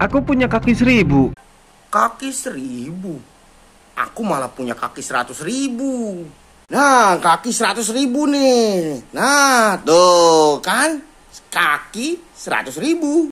Aku punya kaki seribu. Kaki seribu? Aku malah punya kaki seratus ribu. Nah, kaki seratus ribu nih. Nah, tuh kan kaki seratus ribu.